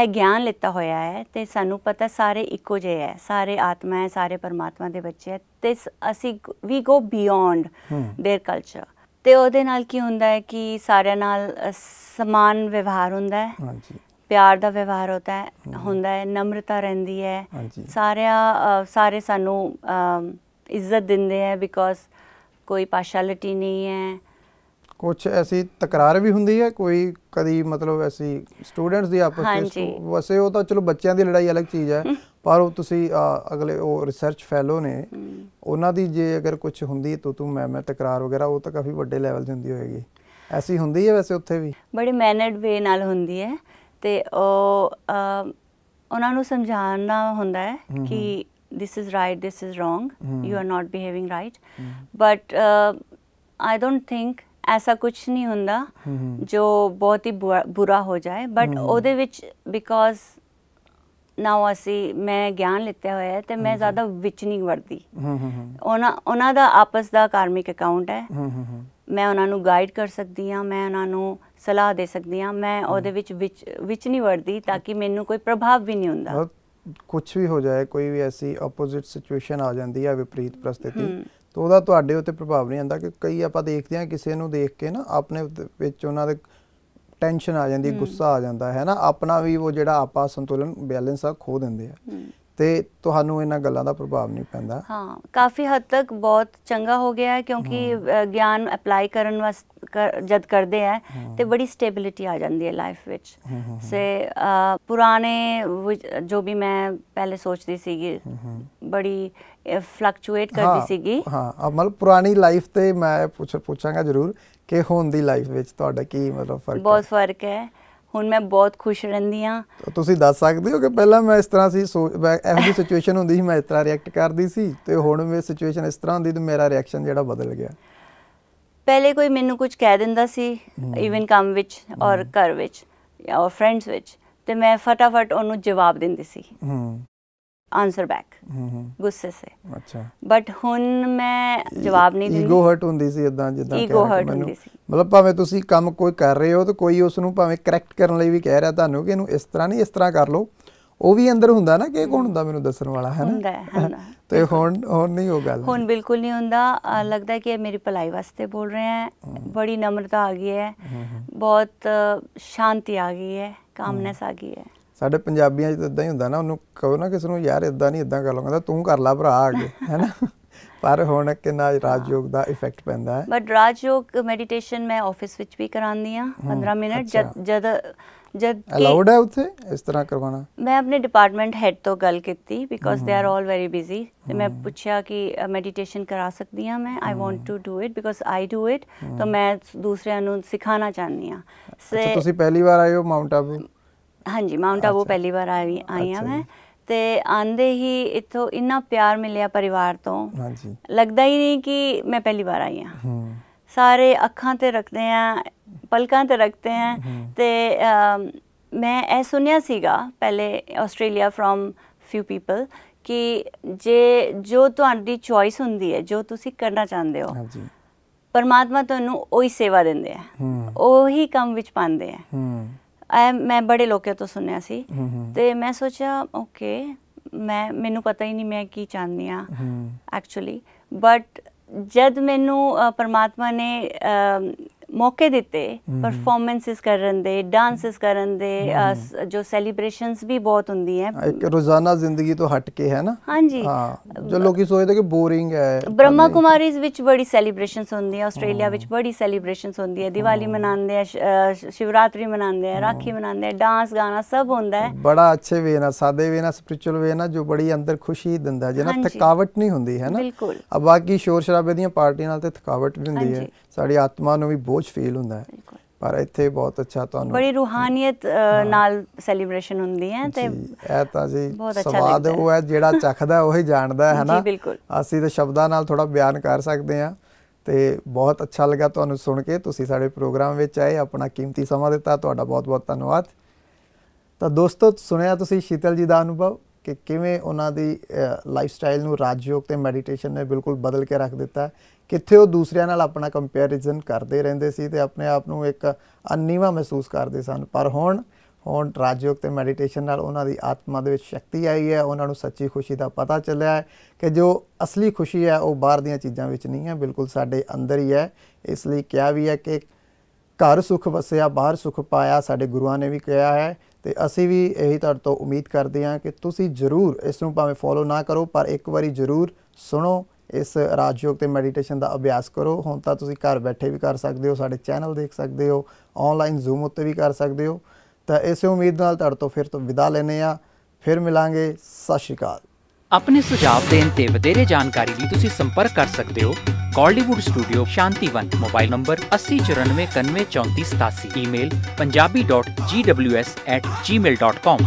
ਇਹ ਗਿਆਨ ਲਿੱਤਾ ਹੋਇਆ ਹੈ ਤੇ ਸਾਨੂੰ ਪਤਾ ਸਾਰੇ ਇੱਕੋ ਜਿਹੇ ਹੈ ਸਾਰੇ ਆਤਮਾ ਹੈ ਸਾਰੇ ਪਰਮਾਤਮਾ ਦੇ ਬੱਚੇ ਹੈ ਤੇ ਅਸੀਂ ਵੀ ਗੋ ਬਿਯੋਂਡ देयर ਕਲਚਰ ਤੇ ਉਹਦੇ ਨਾਲ ਕੀ ਹੁੰਦਾ ਹੈ ਕਿ ਸਾਰਿਆਂ ਨਾਲ ਸਮਾਨ ਵਿਵਹਾਰ ਹੁੰਦਾ ਹੈ ਹਾਂਜੀ ਪਿਆਰ ਦਾ ਵਿਵਹਾਰ ਹੁੰਦਾ ਹੈ ਹੁੰਦਾ ਹੈ ਨਮਰਤਾ ਰਹਿੰਦੀ ਹੈ ਸਾਰਿਆਂ ਸਾਰੇ ਸਾਨੂੰ ਇੱਜ਼ਤ ਦਿੰਦੇ ਆ ਬਿਕੋਜ਼ ਕੋਈ ਪਾਸ਼ਾਲਿਟੀ ਨਹੀਂ ਹੈ ਕੁਝ ਐਸੀ ਤਕਰਾਰ ਵੀ ਹੁੰਦੀ ਹੈ ਕੋਈ ਕਦੀ ਮਤਲਬ ਐਸੀ ਸਟੂਡੈਂਟਸ ਦੀ ਆਪਸ ਵਿੱਚ ਵਸੇ ਉਹ ਤਾਂ ਚਲੋ ਬੱਚਿਆਂ ਦੀ ਲੜਾਈ ਅਲੱਗ ਚੀਜ਼ ਹੈ ਪਰ ਉਹ ਤੁਸੀਂ ਅਗਲੇ ਉਹ ਰਿਸਰਚ ਫੈਲੋ ਨੇ ਉਹਨਾਂ ਦੀ ਜੇ ਅਗਰ ਕੁਝ ਹੁੰਦੀ ਤੋ ਤੂੰ ਮੈਂ ਮੈਂ ਤਕਰਾਰ ਵਗੈਰਾ ਉਹ ਤਾਂ ਕਾਫੀ ਵੱਡੇ ਲੈਵਲ ਦੀ ਹੁੰਦੀ ਹੋਏਗੀ ਐਸੀ ਹੁੰਦੀ ਹੈ ਵੈਸੇ ਉੱਥੇ ਵੀ ਬੜੇ ਮੈਨਰਡ ਵੇ ਨਾਲ ਹੁੰਦੀ ਹੈ ਤੇ ਉਹ ਉਹਨਾਂ ਨੂੰ ਸਮਝਾਉਣਾ ਹੁੰਦਾ ਹੈ ਕਿ this is right this is wrong you are not behaving right but Mm. But think ਐਸਾ ਕੁਝ ਨਹੀਂ ਹੁੰਦਾ ਜੋ ਬਹੁਤ ਹੀ ਬੁਰਾ ਹੋ ਜਾਏ ਬਟ ਉਹਦੇ ਵਿੱਚ ਬਿਕੋਜ਼ ਨਾਉ ਅਸੀਂ ਮੈਂ ਗਿਆਨ ਲਿੱਤਾ ਹੋਇਆ ਹੈ ਤੇ ਮੈਂ ਜ਼ਿਆਦਾ ਵਿਚ ਨਹੀਂ ਵਰਦੀ ਉਹਨਾਂ ਉਹਨਾਂ ਦਾ ਆਪਸ ਦਾ ਕਾਰਮਿਕ ਅਕਾਊਂਟ ਹੈ ਮੈਂ ਉਹਨਾਂ ਨੂੰ ਗਾਈਡ ਕਰ ਸਕਦੀ ਹਾਂ ਮੈਂ ਉਹਨਾਂ ਨੂੰ ਸਲਾਹ ਦੇ ਸਕਦੀ ਆ ਮੈਂ ਉਹਦੇ ਵਿੱਚ ਵਿੱਚ ਨਹੀਂ ਵੜਦੀ ਤਾਂ ਕਿ ਮੈਨੂੰ ਕੋਈ ਪ੍ਰਭਾਵ ਵੀ ਨਹੀਂ ਹੁੰਦਾ ਕੁਝ ਵੀ ਹੋ ਜਾਏ ਕੋਈ ਵੀ ਐਸੀ ਆਪੋਜ਼ਿਟ ਸਿਚੁਏਸ਼ਨ ਆ ਜਾਂਦੀ ਆ ਵਿਪਰੀਤ ਪ੍ਰਸਥਿਤੀ ਤਾਂ ਉਹਦਾ ਤੁਹਾਡੇ ਉੱਤੇ ਪ੍ਰਭਾਵ ਨਹੀਂ ਆਂਦਾ ਕਿ ਕਈ ਆਪਾਂ ਦੇਖਦੇ ਆ ਕਿਸੇ ਨੂੰ ਦੇਖ ਕੇ ਨਾ ਆਪਣੇ ਵਿੱਚ ਉਹਨਾਂ ਦੇ ਟੈਨਸ਼ਨ ਆ ਜਾਂਦੀ ਗੁੱਸਾ ਆ ਜਾਂਦਾ ਹੈ ਨਾ ਆਪਣਾ ਵੀ ਉਹ ਜਿਹੜਾ ਆਪਾ ਸੰਤੁਲਨ ਬੈਲੈਂਸ ਆ ਖੋ ਦਿੰਦੇ ਆ ਤੇ ਤੁਹਾਨੂੰ ਇਹਨਾਂ ਗੱਲਾਂ ਦਾ ਪ੍ਰਭਾਵ ਨਹੀਂ ਪੈਂਦਾ ਹਾਂ ਕਾਫੀ ਹੱਦ ਤੱਕ ਬਹੁਤ ਚੰਗਾ ਹੋ ਗਿਆ ਹੈ ਕਿਉਂਕਿ ਗਿਆਨ ਅਪਲਾਈ ਕਰਨ ਜਦ ਕਰਦੇ ਆ ਤੇ ਬੜੀ ਸਟੇਬਿਲਿਟੀ ਆ ਜਾਂਦੀ ਹੈ ਲਾਈਫ ਵਿੱਚ ਸੇ ਪੁਰਾਣੇ ਜੋ ਵੀ ਮੈਂ ਪਹਿਲੇ ਸੋਚਦੀ ਸੀਗੀ ਬੜੀ ਫਲਕਚੁਏਟ ਕਰਦੀ ਸੀਗੀ ਹਾਂ ਮਤਲਬ ਪੁਰਾਣੀ ਲਾਈਫ ਤੇ ਮੈਂ ਪੁੱਛ ਪੁੱਛਾਂਗਾ ਜ਼ਰੂਰ ਕਿ ਹੁਣ ਦੀ ਲਾਈਫ ਵਿੱਚ ਤੁਹਾਡਾ ਕੀ ਮਤਲਬ ਫਰਕ ਹੈ ਬਹੁਤ ਫਰਕ ਹੈ ਹੁਣ ਮੈਂ ਬਹੁਤ ਖੁਸ਼ ਰਹਿੰਦੀ ਆ ਤੁਸੀਂ ਦੱਸ ਸਕਦੇ ਹੋ ਕਿ ਪਹਿਲਾਂ ਮੈਂ ਇਸ ਤਰ੍ਹਾਂ ਸੀ ਇਹੋ ਜੀ ਸਿਚੁਏਸ਼ਨ ਹੁੰਦੀ ਸੀ ਮੈਂ ਇਸ ਤਰ੍ਹਾਂ ਰਿਐਕਟ ਕਰਦੀ ਸੀ ਤੇ ਹੁਣ ਮੇਰੀ ਸਿਚੁਏਸ਼ਨ ਇਸ ਤਰ੍ਹਾਂ ਹੁੰਦੀ ਤੇ ਮੇਰਾ ਰਿਐਕਸ਼ਨ ਜਿਹੜਾ ਬਦਲ ਗਿਆ ਪਹਿਲੇ ਕੋਈ ਮੈਨੂੰ ਕੁਝ ਕਹਿ ਦਿੰਦਾ ਸੀ ਇਵਨ ਕੰਮ ਵਿੱਚ ਔਰ ਘਰ ਵਿੱਚ ਔਰ ਫਰੈਂਡਸ ਵਿੱਚ ਤੇ ਮੈਂ ਫਟਾਫਟ ਉਹਨੂੰ ਜਵਾਬ ਦਿੰਦੀ ਸੀ ਹੂੰ ਆਨਸਰ ਬੈਕ ਗੁੱਸੇ ਸੇ ਅੱਛਾ ਬਟ ਹੁਣ ਮੈਂ ਜਵਾਬ ਨਹੀਂ ਦਿੰਦੀ ਈਗੋ ਹਰਟ ਹੁੰਦੀ ਸੀ ਇਦਾਂ ਜਿੱਦਾਂ ਈਗੋ ਹਰਟ ਹੁੰਦੀ ਸੀ ਮਤਲਬ ਭਾਵੇਂ ਤੁਸੀਂ ਕੰਮ ਕੋਈ ਕਰ ਰਹੇ ਹੋ ਤਾਂ ਕੋਈ ਉਸ ਨੂੰ ਭਾਵੇਂ ਕਰੈਕਟ ਕਰਨ ਲਈ ਵੀ ਕਹਿ ਰਿਹਾ ਤੁਹਾਨੂੰ ਕਿ ਇਹਨੂੰ ਇਸ ਤਰ੍ਹਾਂ ਨਹੀਂ ਇਸ ਤਰ੍ਹਾਂ ਕਰ ਲਓ ਉਹ ਵੀ ਅੰਦਰ ਹੁੰਦਾ ਨਾ ਕਿ ਕੌਣ ਹੁੰਦਾ ਮੈਨੂੰ ਦੱਸਣ ਵਾਲਾ ਹੈ ਨਾ ਹੁੰਦਾ ਤੇ ਹੁਣ ਹੁਣ ਨਹੀਂ ਉਹ ਗੱਲ ਹੁਣ ਬਿਲਕੁਲ ਨਹੀਂ ਹੁੰਦਾ ਲੱਗਦਾ ਕਿ ਇਹ ਮੇਰੀ ਭਲਾਈ ਵਾਸਤੇ ਬੋਲ ਰਹੇ ਆ ਬੜੀ ਨਮਰਤਾ ਆ ਗਈ ਹੈ ਬਹੁਤ ਸ਼ਾਂਤੀ ਆ ਗਈ ਹੈ ਕਾਮਨੈਸ ਆ ਗਈ ਹੈ ਸਾਡੇ ਪੰਜਾਬੀਆਂ 'ਚ ਤਾਂ ਇਦਾਂ ਹੀ ਹੁੰਦਾ ਨਾ ਉਹਨੂੰ ਕਹੋ ਨਾ ਕਿਸ ਨੂੰ ਯਾਰ ਇਦਾਂ ਨਹੀਂ ਇਦਾਂ ਕਰ ਲਓ ਕਹਿੰਦਾ ਤੂੰ ਕਰ ਲੈ ਭਰਾ ਆ ਕੇ ਹੈਨਾ ਪਰ ਹੁਣ ਕਿੰਨਾ ਰਾਜਯੋਗ ਦਾ ਇਫੈਕਟ ਪੈਂਦਾ ਹੈ ਬਟ ਰਾਜਯੋਗ ਮੈਡੀਟੇਸ਼ਨ ਮੈਂ ਆਫਿਸ ਵਿੱਚ ਵੀ ਕਰਾਉਂਦੀ ਆ 15 ਮਿੰਟ ਜਦ ਜਦ ਜਦ ਅਲਾਉਡ ਹੈ ਉੱਥੇ ਇਸ ਤਰ੍ਹਾਂ ਕਰਵਾਉਣਾ ਮੈਂ ਆਪਣੇ ਡਿਪਾਰਟਮੈਂਟ ਹੈਡ ਤੋਂ ਗੱਲ ਕੀਤੀ because they are all very busy ਤੇ ਮੈਂ ਪੁੱਛਿਆ ਕਿ ਮੈਡੀਟੇਸ਼ਨ ਕਰਾ ਸਕਦੀ ਆ ਮੈਂ I want to do it because I do it ਤਾਂ ਮੈਂ ਦੂਸਰਿਆਂ ਨੂੰ ਸਿਖਾਣਾ ਚਾਹੁੰਦੀ ਆ ਸੋ ਤੁਸੀਂ ਪਹਿਲੀ ਵਾਰ ਆਏ ਹੋ ਮਾਉਂਟ ਆਬੂ ਹਾਂਜੀ ਮਾਉਂਟ ਆਬੂ ਪਹਿਲੀ ਵਾਰ ਆਈ ਆ ਮੈਂ ਤੇ ਆਂਦੇ ਹੀ ਇਥੋਂ ਇੰਨਾ ਪਿਆਰ ਮਿਲਿਆ ਪਰਿਵਾਰ ਤੋਂ ਹਾਂਜੀ ਲੱਗਦਾ ਹੀ ਨਹੀਂ ਕਿ ਮੈਂ ਪਹਿਲੀ ਵਾਰ ਆਈ ਆ ਹਾਂ ਸਾਰੇ ਅੱਖਾਂ ਤੇ ਰੱਖਦੇ ਆ ਪਲਕਾਂ ਤੇ ਰੱਖਤੇ ਹਨ ਤੇ ਮੈਂ ਇਹ ਸੁਣਿਆ ਸੀਗਾ ਪਹਿਲੇ ਆਸਟ੍ਰੇਲੀਆ ਫਰਮ ਫਿਊ ਪੀਪਲ ਕਿ ਜੇ ਜੋ ਤੁਹਾਡੀ ਚੋਇਸ ਹੁੰਦੀ ਹੈ ਜੋ ਤੁਸੀਂ ਕਰਨਾ ਚਾਹੁੰਦੇ ਹੋ ਹਾਂਜੀ ਪਰਮਾਤਮਾ ਤੁਹਾਨੂੰ ਉਹੀ ਸੇਵਾ ਦਿੰਦੇ ਆ ਉਹੀ ਕੰਮ ਵਿੱਚ ਪਾਉਂਦੇ ਆ ਹਾਂ ਮੈਂ ਬੜੇ ਲੋਕਾਂ ਤੋਂ ਸੁਣਿਆ ਸੀ ਤੇ ਮੈਂ ਸੋਚਿਆ ਓਕੇ ਮੈਂ ਮੈਨੂੰ ਪਤਾ ਹੀ ਨਹੀਂ ਮੈਂ ਕੀ ਚਾਹੁੰਦੀ ਆ ਐਕਚੁਅਲੀ ਬਟ ਜਦ ਮੈਨੂੰ ਪਰਮਾਤਮਾ ਨੇ ਮੌਕੇ ਦਿੱਤੇ ਪਰਫਾਰਮੈਂਸਸ ਕਰਨ ਦੇ ਡਾਂਸਸ ਕਰਨ ਦੇ ਜੋ ਸੈਲੀਬ੍ਰੇਸ਼ਨਸ ਵੀ ਬਹੁਤ ਹੁੰਦੀ ਹੈ ਇੱਕ ਰੋਜ਼ਾਨਾ ਜ਼ਿੰਦਗੀ ਤੋਂ ਹਟ ਕੇ ਹੈ ਨਾ ਹਾਂਜੀ ਹਾਂ ਜੋ ਲੋਕੀ ਸੋਚਦੇ ਕਿ ਬੋਰਿੰਗ ਹੈ ਬ੍ਰਹਮਾ ਕੁਮਾਰੀਜ਼ ਵਿੱਚ ਬੜੀ ਸੈਲੀਬ੍ਰੇਸ਼ਨਸ ਹੁੰਦੀ ਹੈ ਆਸਟ੍ਰੇਲੀਆ ਵਿੱਚ ਬੜੀ ਸੈਲੀਬ੍ਰੇਸ਼ਨਸ ਹੁੰਦੀ ਹੈ ਦੀਵਾਲੀ ਮਨਾਉਂਦੇ ਆ ਸ਼ਿਵਰਾਤਰੀ ਮਨਾਉਂਦੇ ਆ ਰਾਖੀ ਮਨਾਉਂਦੇ ਆ ਡਾਂਸ ਗਾਣਾ ਸਭ ਹੁੰਦਾ ਹੈ ਬੜਾ ਅੱਛੇ ਵੇ ਨਾਲ ਸਾਦੇ ਵੇ ਨਾਲ ਸਪਿਰਚੁਅਲ ਵੇ ਨਾਲ ਜੋ ਬੜੀ ਅੰਦਰ ਖੁਸ਼ੀ ਦਿੰਦਾ ਜਿਹਨਾਂ ਥਕਾਵਟ ਨਹੀਂ ਹੁੰਦੀ ਹੈ ਨਾ ਬਿਲਕੁਲ ਆ ਬਾਕੀ ਸ਼ੋਰ ਸ਼ਰਾਬੇ ਦੀਆਂ ਪਾਰਟੀਆਂ ਨਾਲ ਤੇ ਥਕਾਵਟ ਵੀ ਹੁੰਦੀ ਹੈ ਸਾਡੀ ਆਤਮਾ ਨੂੰ ਵੀ ਬਹੁਤ ਬੋਝ ਫੀਲ ਹੁੰਦਾ ਹੈ ਪਰ ਇੱਥੇ ਬਹੁਤ ਅੱਛਾ ਤੁਹਾਨੂੰ ਬੜੀ ਰੂਹਾਨੀਅਤ ਨਾਲ ਸੈਲੀਬ੍ਰੇਸ਼ਨ ਹੁੰਦੀ ਹੈ ਤੇ ਇਹ ਤਾਂ ਜੀ ਸਵਾਦ ਉਹ ਹੈ ਜਿਹੜਾ ਚਖਦਾ ਉਹ ਹੀ ਜਾਣਦਾ ਹੈ [laughs] ਨਾ ਅਸੀਂ ਤਾਂ ਸ਼ਬਦਾਂ ਨਾਲ ਥੋੜਾ ਬਿਆਨ ਕਰ ਸਕਦੇ ਹਾਂ ਤੇ ਬਹੁਤ ਅੱਛਾ ਲੱਗਾ ਤੁਹਾਨੂੰ ਸੁਣ ਕੇ ਤੁਸੀਂ ਸਾਡੇ ਪ੍ਰੋਗਰਾਮ ਵਿੱਚ ਆਏ ਆਪਣਾ ਕੀਮਤੀ ਸਮਾਂ ਦਿੱਤਾ ਤੁਹਾਡਾ ਬਹੁਤ-ਬਹੁਤ ਧੰਨਵਾਦ ਤਾਂ ਦੋਸਤੋ ਸੁਣਿਆ ਤੁਸੀਂ ਸ਼ੀਤਲ ਜੀ ਦਾ ਅਨੁਭਵ ਕਿ ਕਿਵੇਂ ਉਹਨਾਂ ਦੀ ਲਾਈਫ ਸਟਾਈਲ ਨੂੰ ਰਾਜਯੋਗ ਤੇ ਮੈਡੀਟੇਸ਼ਨ ਨੇ ਬਿਲਕੁਲ ਬਦਲ ਕੇ ਰੱਖ ਦਿੱਤਾ ਕਿੱਥੇ ਉਹ ਦੂਸਰਿਆਂ ਨਾਲ ਆਪਣਾ ਕੰਪੈਰੀਜ਼ਨ ਕਰਦੇ ਰਹਿੰਦੇ ਸੀ ਤੇ ਆਪਣੇ ਆਪ ਨੂੰ ਇੱਕ ਅਨੀਵਾ ਮਹਿਸੂਸ ਕਰਦੇ ਸਨ ਪਰ ਹੁਣ ਹੁਣ ਰਾਜਯੋਗ ਤੇ ਮੈਡੀਟੇਸ਼ਨ ਨਾਲ ਉਹਨਾਂ ਦੀ ਆਤਮਾ ਦੇ ਵਿੱਚ ਸ਼ਕਤੀ ਆਈ ਹੈ ਉਹਨਾਂ ਨੂੰ ਸੱਚੀ ਖੁਸ਼ੀ ਦਾ ਪਤਾ ਚੱਲਿਆ ਹੈ ਕਿ ਜੋ ਅਸਲੀ ਖੁਸ਼ੀ ਹੈ ਉਹ ਬਾਹਰ ਦੀਆਂ ਚੀਜ਼ਾਂ ਵਿੱਚ ਨਹੀਂ ਹੈ ਬਿਲਕੁਲ ਸਾਡੇ ਅੰਦਰ ਹੀ ਹੈ ਇਸ ਲਈ ਕਿਹਾ ਵੀ ਹੈ ਕਿ ਘਰ ਸੁਖ ਵਸਿਆ ਬਾਹਰ ਸੁਖ ਪਾਇਆ ਸਾਡੇ ਗੁਰੂਆਂ ਨੇ ਵੀ ਕਿਹਾ ਹੈ ਤੇ ਅਸੀਂ ਵੀ ਇਹੀ ਤੁਹਾਡੇ ਤੋਂ ਉਮੀਦ ਕਰਦੇ ਹਾਂ ਕਿ ਤੁਸੀਂ ਜ਼ਰੂਰ ਇਸ ਨੂੰ ਭਾਵੇਂ ਫੋਲੋ ਨਾ ਕਰੋ ਪਰ ਇੱਕ ਵਾਰੀ ਜ਼ਰੂਰ ਸੁਣੋ ਇਸ ਰਾਜਯੋਗ ਤੇ ਮੈਡੀਟੇਸ਼ਨ ਦਾ ਅਭਿਆਸ ਕਰੋ ਹੁਣ ਤਾਂ ਤੁਸੀਂ ਘਰ ਬੈਠੇ ਵੀ ਕਰ ਸਕਦੇ ਹੋ ਸਾਡੇ ਚੈਨਲ ਦੇਖ ਸਕਦੇ ਹੋ ਆਨਲਾਈਨ ਜ਼ੂਮ ਉੱਤੇ ਵੀ ਕਰ ਸਕਦੇ ਹੋ ਤਾਂ ਇਸੇ ਉਮੀਦ ਨਾਲ ਤੁਹਾਡੇ ਤੋਂ ਫਿਰ ਤੋਂ ਵਿਦਾ ਲੈਨੇ ਆ ਫਿਰ ਮਿਲਾਂਗੇ ਸਤਿ ਸ਼੍ਰੀ ਅਕਾਲ ਆਪਣੇ ਸੁਝਾਅ ਦੇਣ ਤੇ ਵਧੇਰੇ ਜਾਣਕਾਰੀ ਲਈ ਤੁਸੀਂ ਸੰਪਰਕ ਕਰ ਸਕਦੇ ਹੋ Kaliwood studio Shantivant mobile number 8094993487 email punjabi.gws@gmail.com